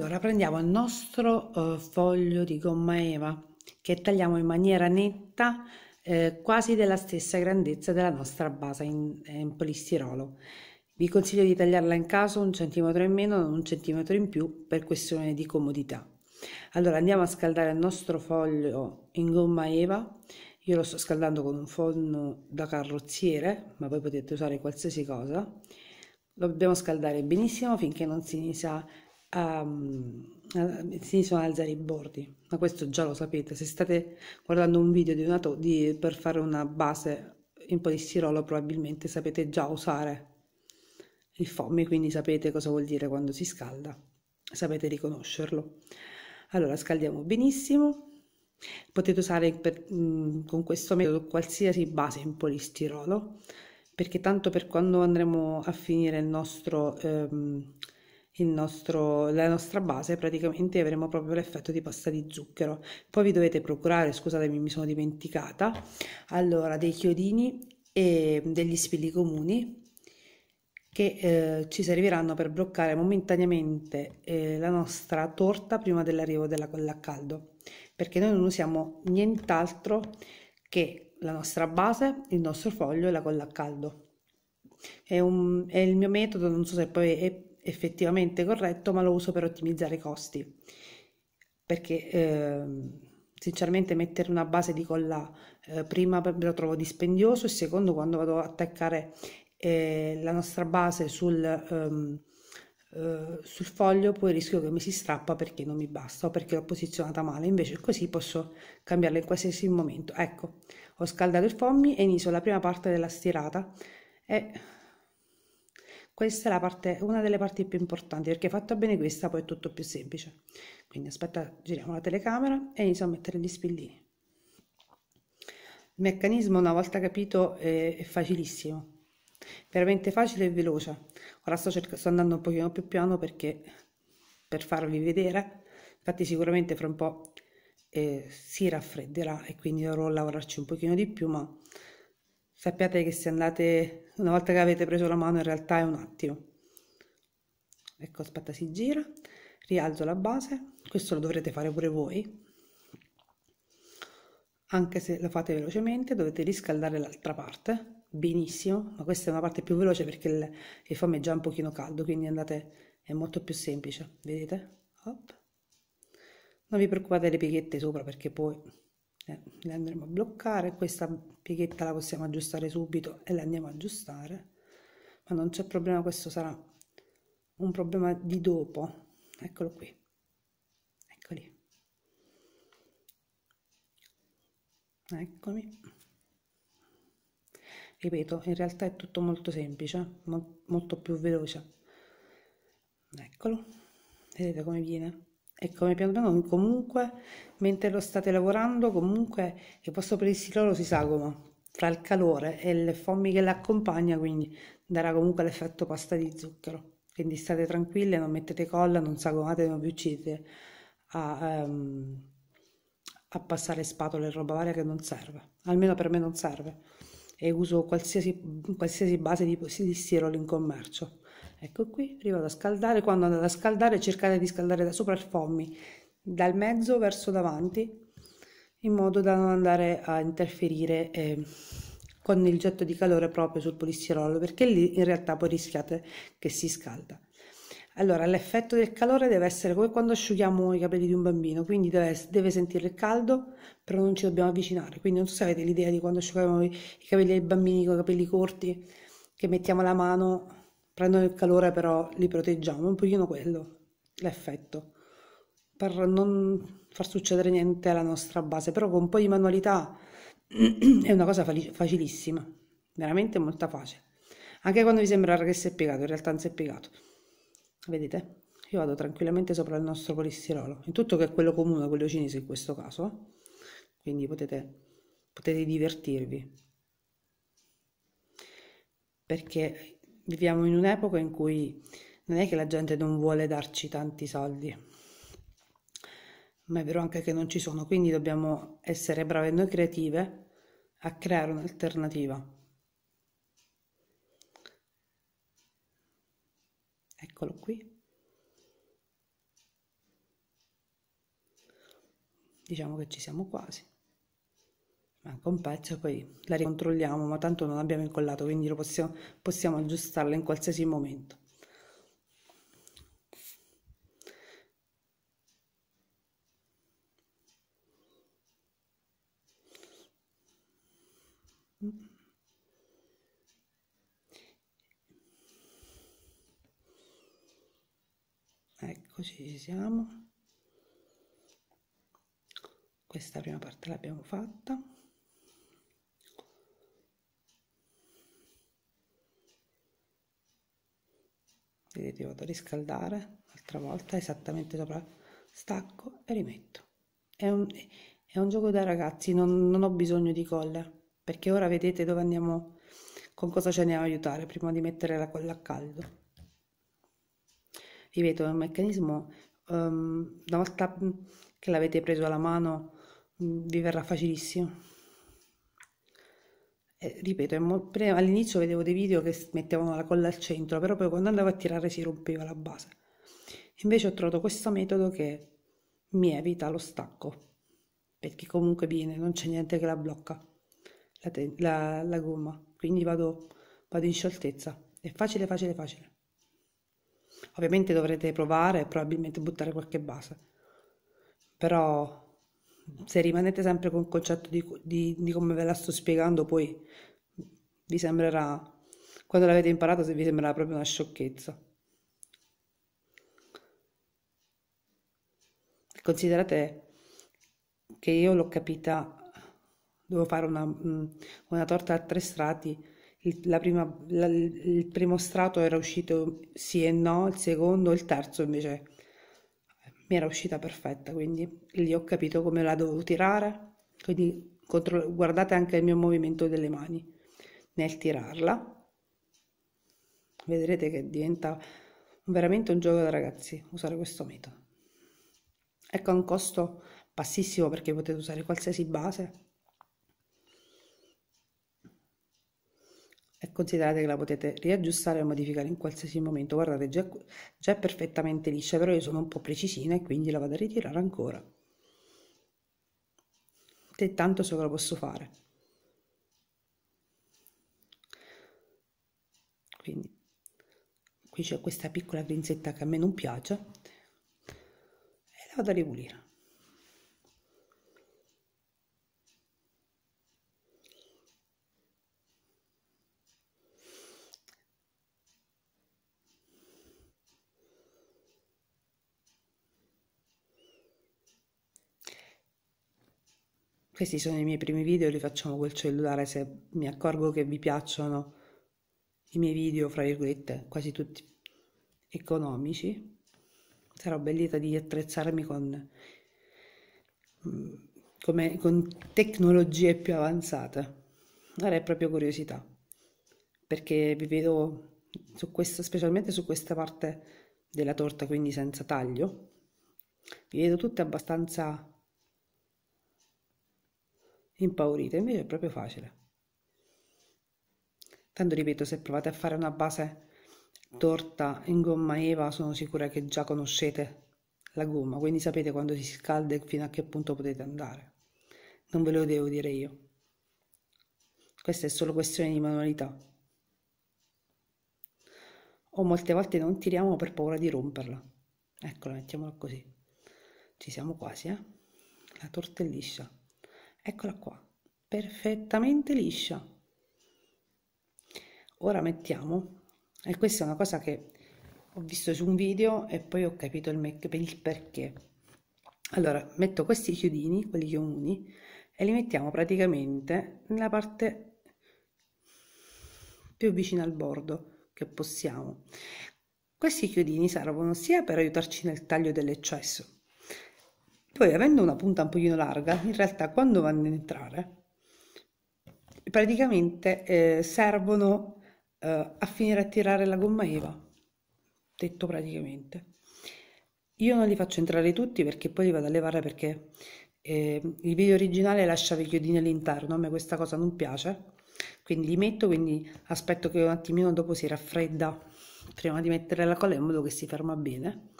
Allora prendiamo il nostro eh, foglio di gomma eva che tagliamo in maniera netta eh, quasi della stessa grandezza della nostra base in, in, polistirolo. Vi consiglio di tagliarla in caso un centimetro in meno, non un centimetro in più per questione di comodità. Allora andiamo a scaldare il nostro foglio in gomma eva. Io lo sto scaldando con un forno da carrozziere, ma voi potete usare qualsiasi cosa. Lo dobbiamo scaldare benissimo finché non si inizia a, a, iniziano ad alzare i bordi, ma questo già lo sapete. Se state guardando un video di una to- di, per fare una base in polistirolo, probabilmente sapete già usare il foamy, quindi sapete cosa vuol dire quando si scalda, sapete riconoscerlo. Allora scaldiamo benissimo. Potete usare per, mh, mm, con questo metodo qualsiasi base in polistirolo perché tanto per quando andremo a finire il nostro ehm, nostro, la nostra base praticamente avremo proprio l'effetto di pasta di zucchero. Poi vi dovete procurare, scusatemi mi sono dimenticata, allora dei chiodini e degli spilli comuni che eh, ci serviranno per bloccare momentaneamente eh, la nostra torta prima dell'arrivo della colla a caldo perché noi non usiamo nient'altro che la nostra base, il nostro foglio e la colla a caldo. È, un, è il mio metodo, non so se poi è effettivamente corretto, ma lo uso per ottimizzare i costi. Perché eh, sinceramente mettere una base di colla eh, prima lo trovo dispendioso e secondo quando vado ad attaccare eh, la nostra base sul, ehm, eh, sul foglio poi rischio che mi si strappa perché non mi basta o perché l'ho posizionata male invece così posso cambiarla in qualsiasi momento ecco ho scaldato il foamy e inizio la prima parte della stirata e questa è la parte, una delle parti più importanti perché fatta bene questa poi è tutto più semplice. Quindi aspetta, giriamo la telecamera e iniziamo a mettere gli spillini. Il meccanismo una volta capito è, è facilissimo, veramente facile e veloce. Ora sto, sto andando un pochino più piano perché per farvi vedere, infatti sicuramente fra un po' eh, si raffredderà e quindi dovrò lavorarci un pochino di più, ma sappiate che se andate, una volta che avete preso la mano in realtà è un attimo. Ecco, aspetta, si gira, rialzo la base, questo lo dovrete fare pure voi, anche se lo fate velocemente dovete riscaldare l'altra parte, benissimo, ma questa è una parte più veloce perché il, il foam è già un pochino caldo, quindi andate, è molto più semplice, vedete? Hop. Non vi preoccupate delle pieghette sopra perché poi eh, le, andremo a bloccare questa pieghetta la possiamo aggiustare subito e la andiamo a aggiustare ma non c'è problema questo sarà un problema di dopo eccolo qui eccoli eccomi ripeto in realtà è tutto molto semplice molto più veloce eccolo vedete come viene e come piano piano comunque mentre lo state lavorando comunque il vostro polistirolo si sagoma fra il calore e le fomi che l'accompagna quindi darà comunque l'effetto pasta di zucchero quindi state tranquille non mettete colla non sagomate non vi uccidete a, um, a passare spatole e roba varia che non serve almeno per me non serve e uso qualsiasi, qualsiasi base di, di stiro in commercio ecco qui, arrivo a scaldare, quando andate a scaldare cercate di scaldare da sopra il foamy, dal mezzo verso davanti, in modo da non andare a interferire eh, con il getto di calore proprio sul polistirolo, perché lì in realtà poi rischiate che si scalda. Allora, l'effetto del calore deve essere come quando asciughiamo i capelli di un bambino, quindi deve, deve sentire il caldo, però non ci dobbiamo avvicinare. Quindi non so se avete l'idea di quando asciughiamo i, i capelli dei bambini con i capelli corti, che mettiamo la mano prendono il calore però li proteggiamo, un pochino quello, l'effetto, per non far succedere niente alla nostra base, però con un po' di manualità è una cosa facilissima, veramente molto facile, anche quando vi sembra che si è piegato, in realtà non si è piegato, vedete? Io vado tranquillamente sopra il nostro polistirolo, in tutto che è quello comune, quello cinese in questo caso, eh. quindi potete, potete divertirvi perché viviamo in un'epoca in cui non è che la gente non vuole darci tanti soldi, ma è vero anche che non ci sono, quindi dobbiamo essere brave noi creative a creare un'alternativa. Eccolo qui. Diciamo che ci siamo quasi. Manca un pezzo e poi la ricontrolliamo, ma tanto non abbiamo incollato, quindi lo possiamo, possiamo aggiustarla in qualsiasi momento. Eccoci, ci siamo. Questa prima parte l'abbiamo fatta. vedete vado a riscaldare un'altra volta esattamente sopra stacco e rimetto è un, è un gioco da ragazzi non, non ho bisogno di colla perché ora vedete dove andiamo con cosa ci andiamo a aiutare prima di mettere la colla a caldo ripeto è un meccanismo um, una volta che l'avete preso alla mano mm, vi verrà facilissimo eh, ripeto, all'inizio vedevo dei video che mettevano la colla al centro, però poi quando andavo a tirare si rompeva la base. Invece ho trovato questo metodo che mi evita lo stacco, perché comunque viene, non c'è niente che la blocca, la, la, la gomma. Quindi vado, vado in scioltezza. È facile, facile, facile. Ovviamente dovrete provare e probabilmente buttare qualche base, però se rimanete sempre con il concetto di, di, di come ve la sto spiegando, poi vi sembrerà, quando l'avete imparato, se vi sembrerà proprio una sciocchezza. Considerate che io l'ho capita, devo fare una, mm, una, torta a tre strati, il, prima, la, il primo strato era uscito sì e no, il secondo, il terzo invece mi era uscita perfetta, quindi lì ho capito come la dovevo tirare, quindi guardate anche il mio movimento delle mani nel tirarla, vedrete che diventa veramente un gioco da ragazzi usare questo metodo. Ecco, un costo bassissimo perché potete usare qualsiasi base, e considerate che la potete riaggiustare e modificare in qualsiasi momento guardate già, già è perfettamente liscia però io sono un po' precisina e quindi la vado a ritirare ancora e tanto so che lo posso fare quindi qui c'è questa piccola grinzetta che a me non piace e la vado a ripulire Questi sono i miei primi video, li facciamo col cellulare se mi accorgo che vi piacciono i miei video, fra virgolette, quasi tutti economici. Sarò ben lieta di attrezzarmi con, mm, come, con tecnologie più avanzate. Ora è proprio curiosità, perché vi vedo su questo, specialmente su questa parte della torta, quindi senza taglio, vi vedo tutte abbastanza impaurite, invece è proprio facile. Tanto ripeto, se provate a fare una base torta in gomma eva, sono sicura che già conoscete la gomma, quindi sapete quando si scalda e fino a che punto potete andare. Non ve lo devo dire io. Questa è solo questione di manualità. O molte volte non tiriamo per paura di romperla. Eccola, mettiamola così. Ci siamo quasi, eh? La torta è liscia eccola qua perfettamente liscia ora mettiamo e questa è una cosa che ho visto su un video e poi ho capito il, make, il perché allora metto questi chiodini quelli comuni e li mettiamo praticamente nella parte più vicina al bordo che possiamo questi chiodini servono sia per aiutarci nel taglio dell'eccesso poi avendo una punta un pochino larga, in realtà quando vanno ad entrare, praticamente eh, servono eh, a finire a tirare la gomma eva, detto praticamente. Io non li faccio entrare tutti perché poi li vado a levare perché eh, il video originale lasciava i chiodini all'interno, a me questa cosa non piace, quindi li metto, quindi aspetto che un attimino dopo si raffredda prima di mettere la colla in modo che si ferma bene.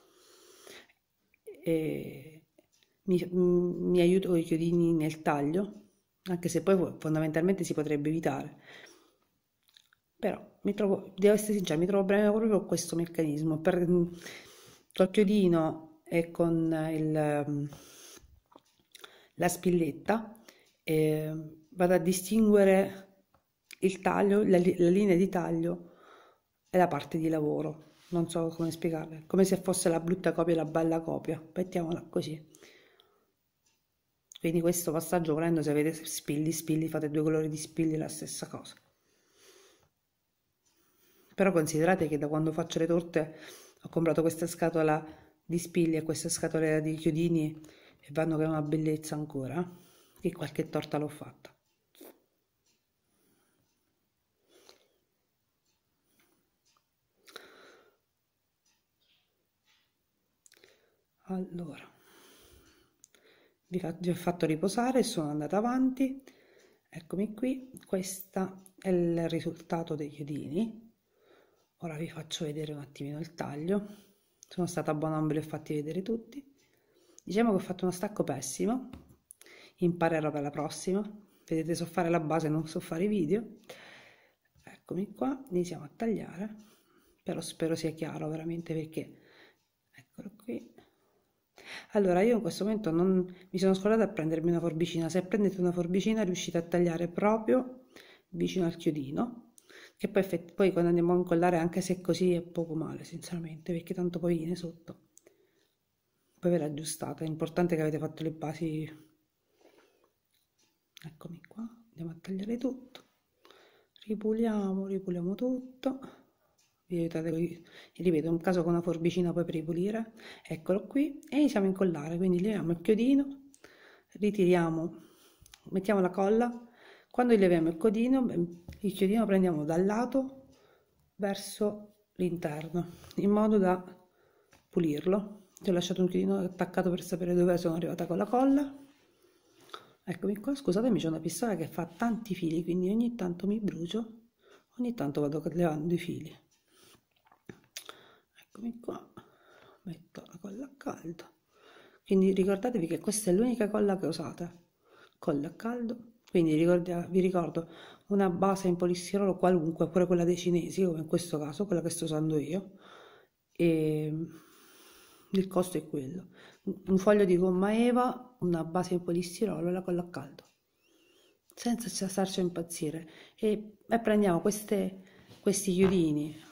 E mi, mm, mi aiuto con i chiodini nel taglio, anche se poi fondamentalmente si potrebbe evitare. Però mi trovo, devo essere sincera, mi trovo bene proprio con questo meccanismo. Per, mm, col chiodino e con il, mm, la spilletta eh, vado a distinguere il taglio, la, la, linea di taglio e la parte di lavoro. Non so come spiegarle, come se fosse la brutta copia e la bella copia, mettiamola così. Quindi questo passaggio volendo se avete spilli, spilli, fate due colori di spilli, la stessa cosa. Però considerate che da quando faccio le torte ho comprato questa scatola di spilli e questa scatola di chiodini e vanno che è una bellezza ancora, che qualche torta l'ho fatta. Allora vi, ho fatto riposare, sono andata avanti, eccomi qui, questo è il risultato degli udini ora vi faccio vedere un attimino il taglio, sono stata buona, non ve li ho fatti vedere tutti, diciamo che ho fatto uno stacco pessimo, imparerò per la prossima, vedete so fare la base, non so fare i video, eccomi qua, iniziamo a tagliare, però spero sia chiaro veramente perché, eccolo qui, allora, io in questo momento non, mi sono scordata a prendermi una forbicina. Se prendete una forbicina riuscite a tagliare proprio vicino al chiodino, che poi, poi quando andiamo a incollare, anche se così è poco male, sinceramente, perché tanto poi viene sotto. Poi ve l'aggiustate, è importante che avete fatto le basi. Eccomi qua, andiamo a tagliare tutto. Ripuliamo, ripuliamo tutto vi aiutate, ripeto, un caso con una forbicina poi per ripulire, eccolo qui, e iniziamo a incollare, quindi leviamo il chiodino, ritiriamo, mettiamo la colla, quando leviamo il codino, il chiodino prendiamo dal lato verso l'interno, in modo da pulirlo, ti ho lasciato un chiodino attaccato per sapere dove sono arrivata con la colla, eccomi qua, scusatemi c'è una pistola che fa tanti fili, quindi ogni tanto mi brucio, ogni tanto vado levando i fili eccomi qua metto la colla a caldo quindi ricordatevi che questa è l'unica colla che usate colla a caldo quindi vi ricordo una base in polistirolo qualunque pure quella dei cinesi come in questo caso quella che sto usando io e ehm, il costo è quello un foglio di gomma eva una base in polistirolo e la colla a caldo senza starci a impazzire e, e prendiamo queste, questi chiodini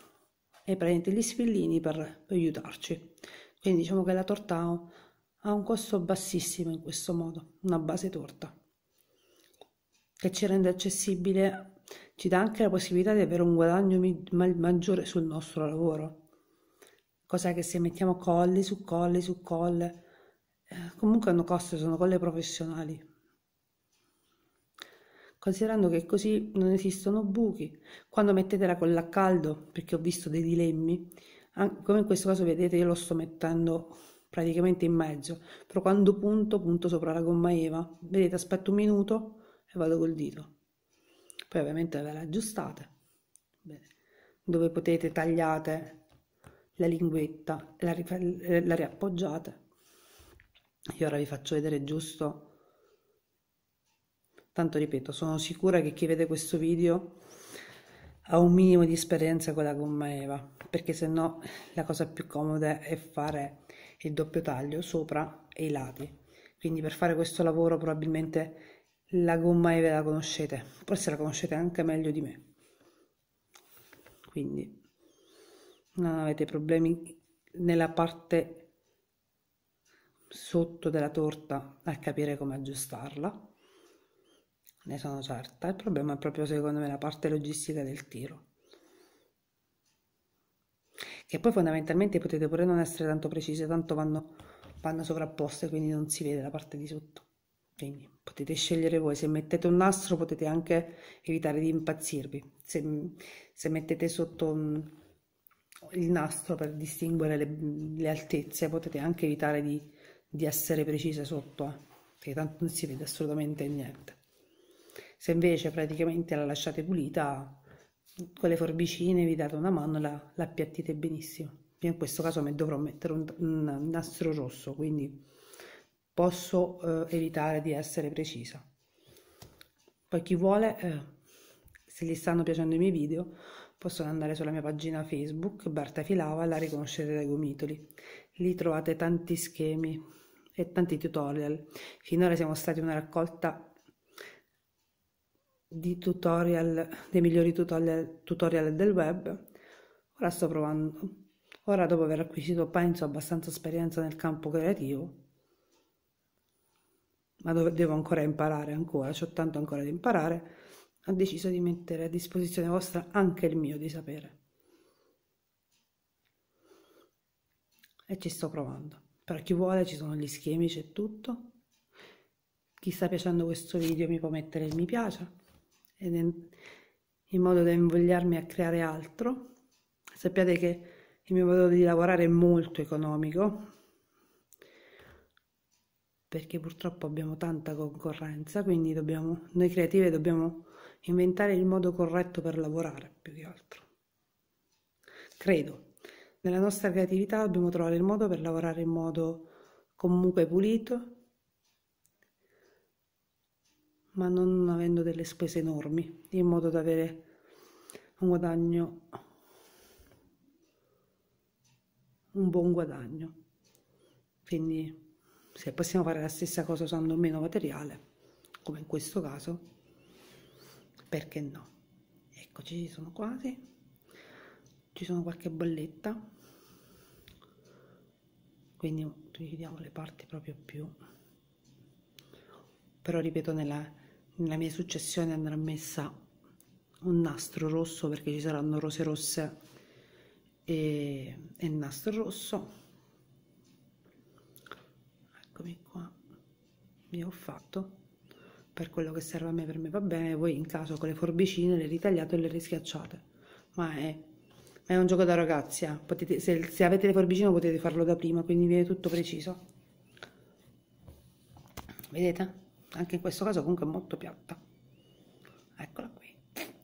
e praticamente gli sfillini per, per aiutarci. Quindi diciamo che la torta ha, un costo bassissimo in questo modo, una base torta, che ci rende accessibile ci dà anche la possibilità di avere un guadagno maggiore sul nostro lavoro. Cos'è che se mettiamo colli su colli su colle, eh, comunque hanno costo, sono colle professionali considerando che così non esistono buchi. Quando mettete la colla a caldo, perché ho visto dei dilemmi, come in questo caso vedete io lo sto mettendo praticamente in mezzo, però quando punto, punto sopra la gomma eva, vedete aspetto un minuto e vado col dito. Poi ovviamente ve la aggiustate, Bene. dove potete tagliate la linguetta e la, la riappoggiate. Io ora vi faccio vedere giusto Tanto ripeto, sono sicura che chi vede questo video ha un minimo di esperienza con la gomma Eva, perché se no la cosa più comoda è fare il doppio taglio sopra e i lati. Quindi per fare questo lavoro probabilmente la gomma Eva la conoscete, forse la conoscete anche meglio di me. Quindi non avete problemi nella parte sotto della torta a capire come aggiustarla ne sono certa. Il problema è proprio secondo me la parte logistica del tiro. Che poi fondamentalmente potete pure non essere tanto precise, tanto vanno, vanno sovrapposte, quindi non si vede la parte di sotto. Quindi potete scegliere voi, se mettete un nastro potete anche evitare di impazzirvi, se, se mettete sotto un, il nastro per distinguere le, le, altezze potete anche evitare di, di essere precise sotto, eh, perché tanto non si vede assolutamente niente. Se invece praticamente la lasciate pulita, con le forbicine vi date una mano, la, la appiattite benissimo. Io in questo caso mi dovrò mettere un, un nastro rosso, quindi posso eh, evitare di essere precisa. Poi chi vuole, eh, se gli stanno piacendo i miei video, possono andare sulla mia pagina Facebook, Berta Filava, la riconoscete dai gomitoli. Lì trovate tanti schemi e tanti tutorial. Finora siamo stati una raccolta di tutorial, dei migliori tutorial, tutorial del web, ora sto provando. Ora dopo aver acquisito, penso, abbastanza esperienza nel campo creativo, ma dove devo ancora imparare ancora, ho tanto ancora da imparare, ho deciso di mettere a disposizione vostra anche il mio di sapere. E ci sto provando. Per chi vuole ci sono gli schemi, c'è tutto. Chi sta piacendo questo video mi può mettere il mi piace in modo da invogliarmi a creare altro. Sappiate che il mio modo di lavorare è molto economico perché purtroppo abbiamo tanta concorrenza, quindi dobbiamo, noi creative dobbiamo inventare il modo corretto per lavorare più che altro. Credo, nella nostra creatività dobbiamo trovare il modo per lavorare in modo comunque pulito, ma non avendo delle spese enormi, in modo da avere un guadagno, un buon guadagno. Quindi se possiamo fare la stessa cosa usando meno materiale, come in questo caso, perché no? Eccoci, sono quasi. Ci sono qualche bolletta, quindi chiudiamo le parti proprio più però ripeto nella nella mia successione andrà messa un nastro rosso perché ci saranno rose rosse e, e nastro rosso eccomi qua mi ho fatto per quello che serve a me per me va bene voi in caso con le forbicine le ritagliate e le rischiacciate ma è, è un gioco da ragazzi eh. potete, se, se avete le forbicine potete farlo da prima quindi viene tutto preciso vedete? anche in questo caso comunque molto piatta eccola qui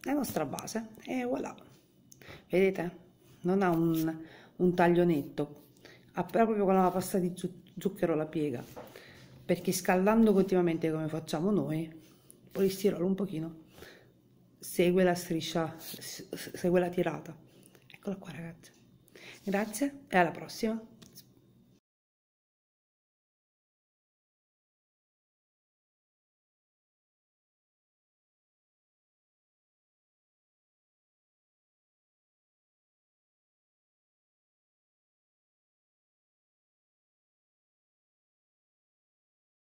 la nostra base e voilà vedete non ha un, un taglio netto ha proprio con la pasta di zucchero la piega perché scaldando continuamente come facciamo noi il polistirolo un pochino segue la striscia segue la tirata eccola qua ragazzi grazie e alla prossima